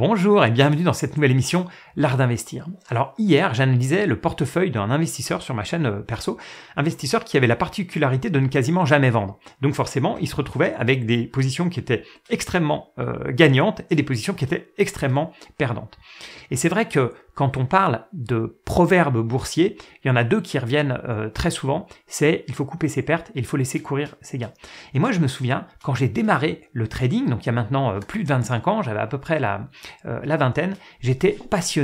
Bonjour et bienvenue dans cette nouvelle émission l'art d'investir. Alors hier, j'analysais le portefeuille d'un investisseur sur ma chaîne euh, perso, investisseur qui avait la particularité de ne quasiment jamais vendre. Donc forcément, il se retrouvait avec des positions qui étaient extrêmement euh, gagnantes et des positions qui étaient extrêmement perdantes. Et c'est vrai que quand on parle de proverbes boursiers, il y en a deux qui reviennent euh, très souvent, c'est il faut couper ses pertes et il faut laisser courir ses gains. Et moi je me souviens, quand j'ai démarré le trading, donc il y a maintenant plus de 25 ans, j'avais à peu près la vingtaine, j'étais passionné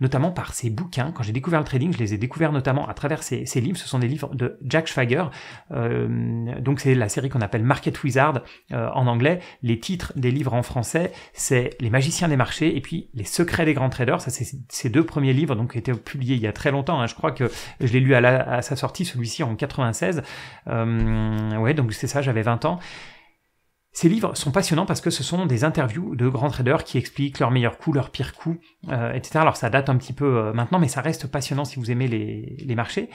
notamment par ses bouquins. Quand j'ai découvert le trading, je les ai découverts notamment à travers ses, livres. Ce sont des livres de Jack Schwager. Euh, donc c'est la série qu'on appelle Market Wizard euh, en anglais. Les titres des livres en français, c'est Les magiciens des marchés et puis Les secrets des grands traders. Ça, c'est ces deux premiers livres donc étaient publiés il y a très longtemps. Hein. Je crois que je l'ai lu à, sa sortie, celui-ci en 96. Euh, ouais, donc c'est ça, j'avais 20 ans. Ces livres sont passionnants parce que ce sont des interviews de grands traders qui expliquent leurs meilleurs coups, leurs pires coups, euh, etc. Alors ça date un petit peu euh, maintenant, mais ça reste passionnant si vous aimez les, les marchés.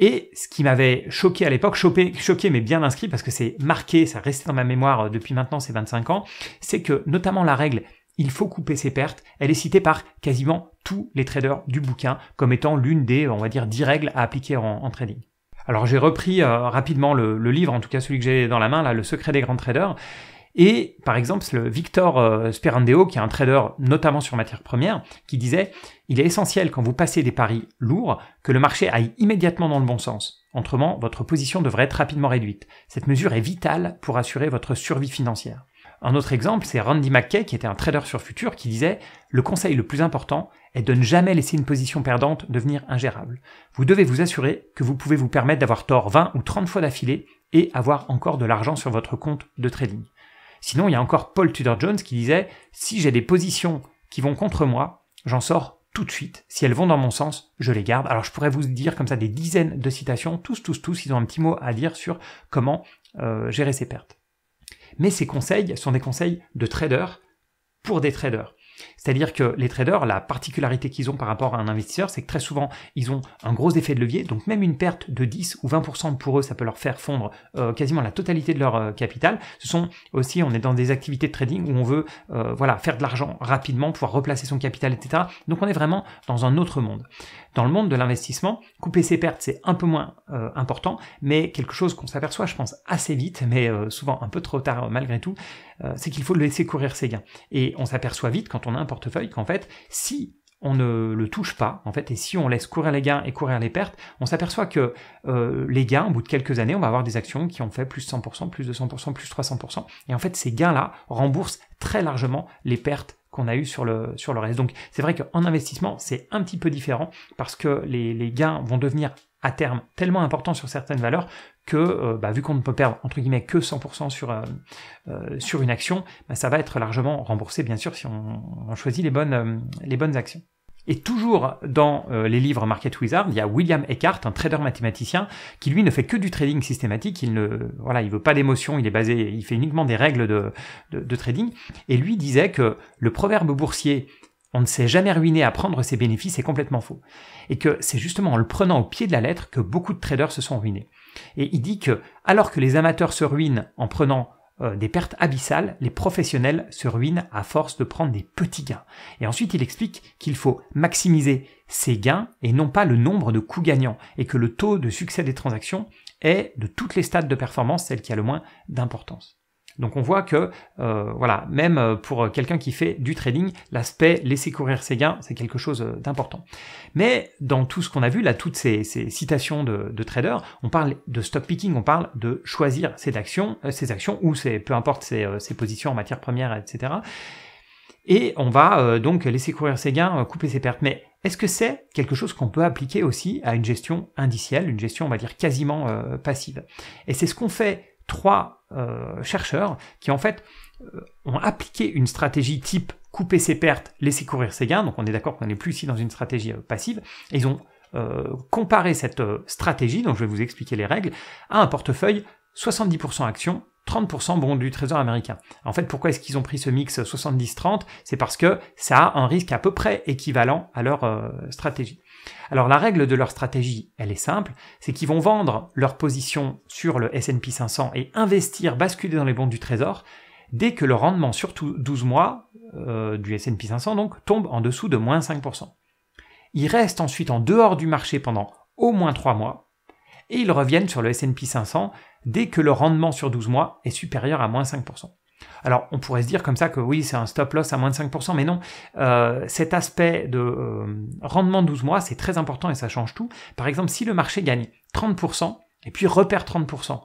Et ce qui m'avait choqué à l'époque, choqué, choqué mais bien inscrit parce que c'est marqué, ça restait dans ma mémoire euh, depuis maintenant ces 25 ans, c'est que notamment la règle il faut couper ses pertes, elle est citée par quasiment tous les traders du bouquin comme étant l'une des, on va dire, 10 règles à appliquer en trading. Alors j'ai repris euh, rapidement le, livre, en tout cas celui que j'ai dans la main, là, Le secret des grands traders. Et par exemple, le Victor euh, Sperandeo, qui est un trader notamment sur matières premières, qui disait Il est essentiel quand vous passez des paris lourds que le marché aille immédiatement dans le bon sens. Autrement, votre position devrait être rapidement réduite. Cette mesure est vitale pour assurer votre survie financière. Un autre exemple, c'est Randy McKay, qui était un trader sur futur, qui disait Le conseil le plus important est de ne jamais laisser une position perdante devenir ingérable. Vous devez vous assurer que vous pouvez vous permettre d'avoir tort 20 ou 30 fois d'affilée et avoir encore de l'argent sur votre compte de trading. Sinon, il y a encore Paul Tudor Jones qui disait Si j'ai des positions qui vont contre moi, j'en sors tout de suite. Si elles vont dans mon sens, je les garde. Alors je pourrais vous dire comme ça des dizaines de citations, tous, tous, tous, ils ont un petit mot à dire sur comment euh, gérer ses pertes. Mais ces conseils sont des conseils de traders pour des traders. C'est-à-dire que les traders, la particularité qu'ils ont par rapport à un investisseur, c'est que très souvent, ils ont un gros effet de levier, donc même une perte de 10 ou 20% pour eux, ça peut leur faire fondre euh, quasiment la totalité de leur euh, capital. Ce sont aussi, on est dans des activités de trading où on veut euh, voilà, faire de l'argent rapidement, pouvoir replacer son capital, etc. Donc on est vraiment dans un autre monde. Dans le monde de l'investissement, couper ses pertes, c'est un peu moins important, mais quelque chose qu'on s'aperçoit, je pense, assez vite, mais souvent un peu trop tard malgré tout, euh, c'est qu'il faut laisser courir ses gains. Et on s'aperçoit vite quand on a un portefeuille qu'en fait, si on ne le touche pas, en fait, et si on laisse courir les gains et courir les pertes, on s'aperçoit que euh, les gains, au bout de quelques années, on va avoir des actions qui ont fait plus 100%, plus de 200%, plus 300%, et en fait, ces gains-là remboursent très largement les pertes qu'on a eues sur le, sur le reste. Donc, c'est vrai qu'en investissement, c'est un petit peu différent parce que les gains vont devenir à terme tellement important sur certaines valeurs que euh, bah, vu qu'on ne peut perdre entre guillemets que 100% sur, euh, euh, sur une action, bah, ça va être largement remboursé bien sûr si on, choisit les bonnes, les bonnes actions. Et toujours dans les livres Market Wizard, il y a William Eckhart, un trader mathématicien, qui lui ne fait que du trading systématique. Il ne, voilà, il veut pas d'émotion. Il est basé, il fait uniquement des règles de, de trading. Et lui disait que le proverbe boursier on ne s'est jamais ruiné à prendre ses bénéfices c'est complètement faux. Et que c'est justement en le prenant au pied de la lettre que beaucoup de traders se sont ruinés. Et il dit que, alors que les amateurs se ruinent en prenant euh, des pertes abyssales, les professionnels se ruinent à force de prendre des petits gains. Et ensuite, il explique qu'il faut maximiser ses gains et non pas le nombre de coûts gagnants, et que le taux de succès des transactions est, de toutes les stades de performance, celle qui a le moins d'importance. Donc on voit que euh, voilà, même euh, pour quelqu'un qui fait du trading, l'aspect laisser courir ses gains, c'est quelque chose euh, d'important. Mais dans tout ce qu'on a vu, là, toutes ces, citations de, traders, on parle de stop picking, on parle de choisir ses actions, actions ou c'est peu importe ses, positions en matière première, etc. Et on va donc laisser courir ses gains, couper ses pertes. Mais est-ce que c'est quelque chose qu'on peut appliquer aussi à une gestion indicielle, une gestion, on va dire, quasiment passive Et c'est ce qu'on fait trois euh, chercheurs qui en fait euh, ont appliqué une stratégie type couper ses pertes, laisser courir ses gains, donc on est d'accord qu'on n'est plus ici dans une stratégie euh, passive, ils ont comparé cette stratégie, dont je vais vous expliquer les règles, à un portefeuille 70% actions, 30% bon du trésor américain. En fait, pourquoi est-ce qu'ils ont pris ce mix 70-30 C'est parce que ça a un risque à peu près équivalent à leur euh, stratégie. Alors la règle de leur stratégie, elle est simple, c'est qu'ils vont vendre leur position sur le S&P 500 et investir, basculer dans les bons du trésor dès que le rendement sur 12 mois euh, du S&P 500 donc tombe en dessous de moins 5%. Ils restent ensuite en dehors du marché pendant au moins 3 mois et ils reviennent sur le SP 500 dès que le rendement sur 12 mois est supérieur à moins 5%. Alors on pourrait se dire comme ça que oui c'est un stop loss à moins de 5%, mais non, euh, cet aspect de euh, rendement 12 mois c'est très important et ça change tout. Par exemple si le marché gagne 30% et puis repère 30%,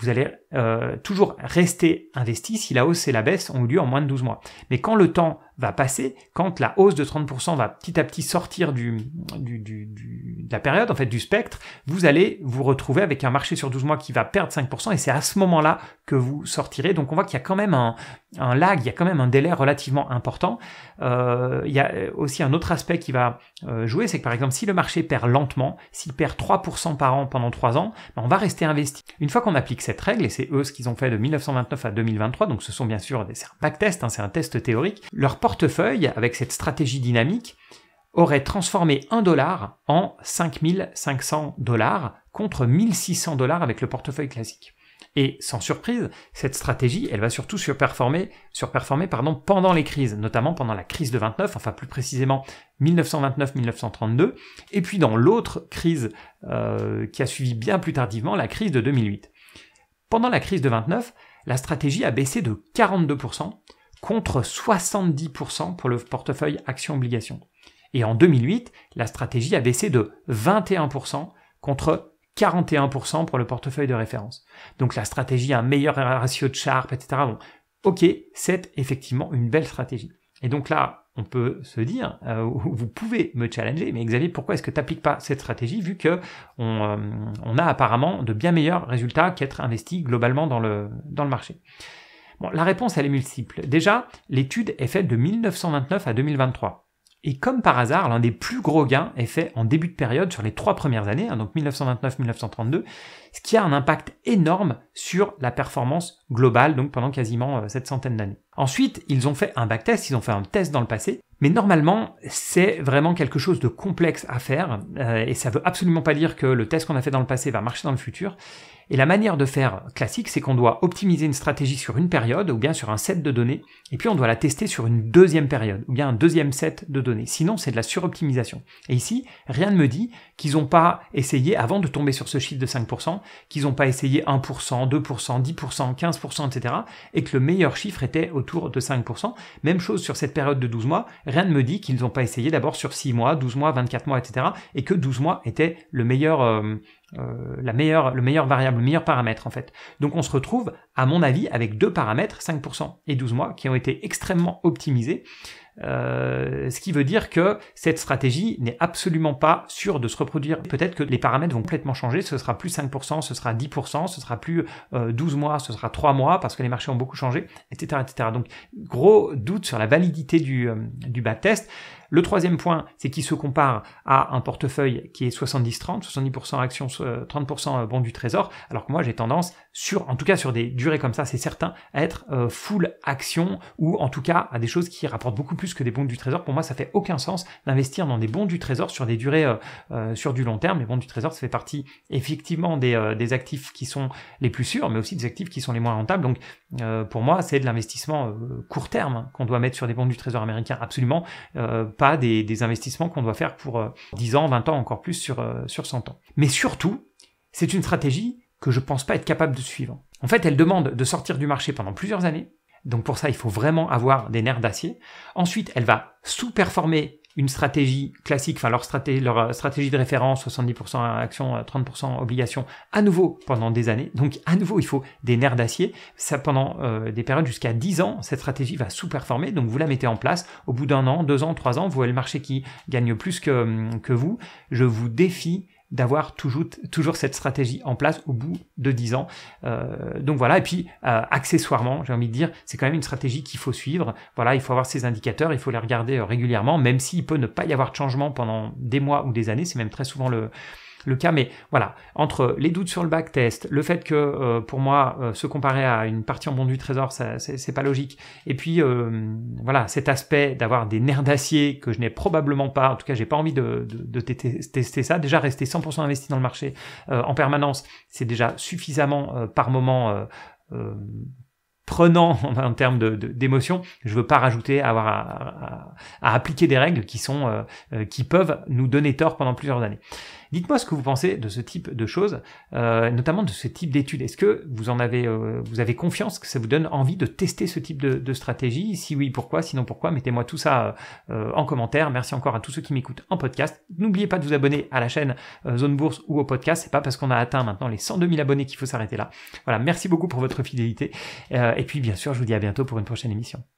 vous allez euh, toujours rester investi si la hausse et la baisse ont eu lieu en moins de 12 mois. Mais quand le temps va passer, quand la hausse de 30% va petit à petit sortir du, du, du, de la période, en fait du spectre, vous allez vous retrouver avec un marché sur 12 mois qui va perdre 5%, et c'est à ce moment-là que vous sortirez. Donc on voit qu'il y a quand même un, un, lag, il y a quand même un délai relativement important. Euh, il y a aussi un autre aspect qui va euh, jouer, c'est que par exemple si le marché perd lentement, s'il perd 3% par an pendant 3 ans, ben, on va rester investi. Une fois qu'on applique cette règle, et c'est eux ce qu'ils ont fait de 1929 à 2023, donc ce sont bien sûr des, un backtest, hein, c'est un test théorique, leur portefeuille, avec cette stratégie dynamique, aurait transformé 1 dollar en 5500 dollars contre 1600 dollars avec le portefeuille classique. Et sans surprise, cette stratégie, elle va surtout surperformer, surperformer pardon, pendant les crises, notamment pendant la crise de 29, enfin plus précisément 1929-1932, et puis dans l'autre crise euh, qui a suivi bien plus tardivement, la crise de 2008. Pendant la crise de 29, la stratégie a baissé de 42%, contre 70% pour le portefeuille actions-obligations. Et en 2008, la stratégie a baissé de 21% contre 41% pour le portefeuille de référence. Donc la stratégie a un meilleur ratio de Sharpe, etc. Bon, ok, c'est effectivement une belle stratégie. Et donc là, on peut se dire, euh, vous pouvez me challenger, mais Xavier, pourquoi est-ce que tu n'appliques pas cette stratégie vu que euh, on, a apparemment de bien meilleurs résultats qu'être investi globalement dans le, dans le marché bon, La réponse, elle est multiple. Déjà, l'étude est faite de 1929 à 2023. Et comme par hasard, l'un des plus gros gains est fait en début de période sur les trois premières années, hein, donc 1929-1932, ce qui a un impact énorme sur la performance globale, donc pendant quasiment euh, cette centaine d'années. Ensuite, ils ont fait un backtest, ils ont fait un test dans le passé, mais normalement, c'est vraiment quelque chose de complexe à faire, euh, et ça veut absolument pas dire que le test qu'on a fait dans le passé va marcher dans le futur. Et la manière de faire classique, c'est qu'on doit optimiser une stratégie sur une période, ou bien sur un set de données, et puis on doit la tester sur une deuxième période, ou bien un deuxième set de données. Sinon, c'est de la suroptimisation. Et ici, rien ne me dit qu'ils n'ont pas essayé, avant de tomber sur ce chiffre de 5%, qu'ils n'ont pas essayé 1%, 2%, 10%, 15%, etc. et que le meilleur chiffre était autour de 5%. Même chose sur cette période de 12 mois, rien ne me dit qu'ils n'ont pas essayé d'abord sur 6 mois, 12 mois, 24 mois, etc. et que 12 mois était le meilleur, euh, euh, la meilleure, le meilleur variable, le meilleur paramètre en fait. Donc on se retrouve, à mon avis, avec deux paramètres, 5% et 12 mois, qui ont été extrêmement optimisés euh, ce qui veut dire que cette stratégie n'est absolument pas sûre de se reproduire. Peut-être que les paramètres vont complètement changer, ce sera plus 5%, ce sera 10%, ce sera plus 12 euh, mois, ce sera 3 mois, parce que les marchés ont beaucoup changé, etc. etc. Donc gros doute sur la validité du, euh, du backtest. test. Le troisième point, c'est qu'il se compare à un portefeuille qui est 70-30, 70%, actions, 30% euh, euh, bons du trésor, alors que moi j'ai tendance, sur, en tout cas sur des durées comme ça, c'est certain, à être euh, full action ou en tout cas à des choses qui rapportent beaucoup plus que des bons du trésor. Pour moi, ça fait aucun sens d'investir dans des bons du trésor sur des durées sur du long terme. Les bons du trésor, ça fait partie effectivement des, des, actifs qui sont les plus sûrs, mais aussi des actifs qui sont les moins rentables. Donc pour moi, c'est de l'investissement court terme qu'on doit mettre sur des bons du trésor américain absolument pas des, investissements qu'on doit faire pour 10 euh, ans, 20 ans, encore plus sur, 100 euh, ans. Mais surtout, c'est une stratégie que je pense pas être capable de suivre. En fait, elle demande de sortir du marché pendant plusieurs années. Donc pour ça, il faut vraiment avoir des nerfs d'acier. Ensuite, elle va sous-performer une stratégie classique, enfin leur, leur euh, stratégie de référence, 70% action 30% obligation à nouveau pendant des années. Donc à nouveau, il faut des nerfs d'acier. Ça pendant euh, des périodes jusqu'à 10 ans, cette stratégie va sous-performer. Donc vous la mettez en place. Au bout d'un an, deux ans, trois ans, vous voyez le marché qui gagne plus que, hum, que vous. Je vous défie d'avoir toujours, toujours cette stratégie en place au bout de 10 ans. Euh, donc voilà, et puis euh, accessoirement, j'ai envie de dire, c'est quand même une stratégie qu'il faut suivre. Voilà, il faut avoir ces indicateurs, il faut les regarder euh, régulièrement, même s'il peut ne pas y avoir de changement pendant des mois ou des années, c'est même très souvent le, le cas, mais voilà, entre les doutes sur le backtest, le fait que euh, pour moi, euh, se comparer à une partie en bon du trésor, c'est pas logique, et puis euh, voilà, cet aspect d'avoir des nerfs d'acier que je n'ai probablement pas, en tout cas, j'ai pas envie de, tester ça. Déjà, rester 100% investi dans le marché en permanence, c'est déjà suffisamment par moment prenant en termes d'émotion. Je veux pas rajouter à avoir à, appliquer des règles qui sont qui peuvent nous donner tort pendant plusieurs années. Dites-moi ce que vous pensez de ce type de choses, euh, notamment de ce type d'études. Est-ce que vous en avez, euh, vous avez confiance que ça vous donne envie de tester ce type de, stratégie Si oui, pourquoi Sinon, pourquoi Mettez-moi tout ça euh, en commentaire. Merci encore à tous ceux qui m'écoutent en podcast. N'oubliez pas de vous abonner à la chaîne Zone Bourse ou au podcast. C'est pas parce qu'on a atteint maintenant les 102 000 abonnés qu'il faut s'arrêter là. Voilà, merci beaucoup pour votre fidélité. et puis, bien sûr, je vous dis à bientôt pour une prochaine émission.